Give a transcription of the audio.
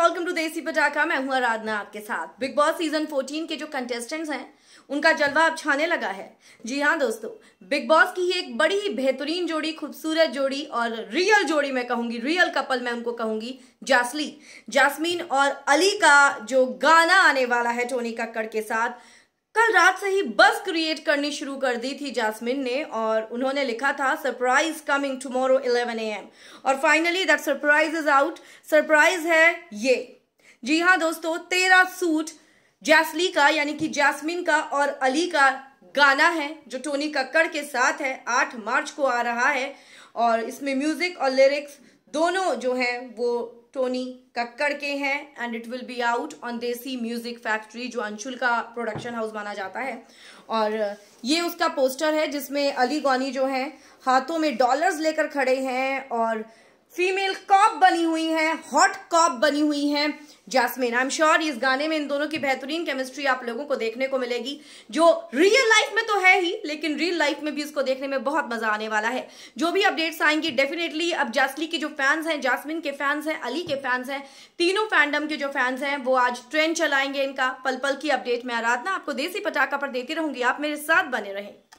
welcome to देसी पटाखा मैं हूं आराधना आपके साथ बिग बॉस सीजन 14 के जो कंटेस्टेंट्स हैं उनका जलवा अब छाने लगा है जी हाँ दोस्तों बिग बॉस की ही एक बड़ी ही बेहतरीन जोड़ी खूबसूरत जोड़ी और रियल जोड़ी मैं कहूंगी रियल कपल मैं उनको कहूंगी जासली जासमीन और अली का जो गाना आने वाला है टोनी कक्कड़ के साथ कल रात से ही बस क्रिएट करनी शुरू कर दी थी जासमिन ने और उन्होंने लिखा था सरप्राइज कमिंग टुमारो 11 एम और finally that surprise is out surprise है ये जी हाँ दोस्तों तेरा सूट जैसली का यानी कि जैस्मिन का और अली का गाना है जो टोनी कक्कड़ के साथ है आठ मार्च को आ रहा है और इसमें म्यूजिक और लिरिक्स दोनों जो हैं वो टोनी कक्कड़ के हैं and it will be out on Desi music factory जो अंशुल का प्रोडक्शन हाउस माना जाता है और uh, ये उसका पोस्टर है जिसमें अली गौनी जो है हाथों में डॉलर्स लेकर खड़े हैं और फीमेल कॉप बनी हुई हैं हॉट कॉप बनी हुई हैं जैस्मिन आई एम श्योर इस गाने में इन दोनों की बेहतरीन केमिस्ट्री आप लोगों को देखने को मिलेगी जो रियल लाइफ में तो है ही लेकिन रियल लाइफ में भी इसको देखने में बहुत मजा आने वाला है जो भी अपडेट्स आएंगी डेफिनेटली अब जैसली के जो फैंस हैं जैस्मिन के फैंस हैं अली के फैंस हैं तीनों फैंडम के जो फैंस हैं वो आज ट्रेंड चलाएंगे इनका पल पल की अपडेट मैं आराधना आपको देसी पटाखा पर देती रहूंगी आप मेरे साथ बने रहें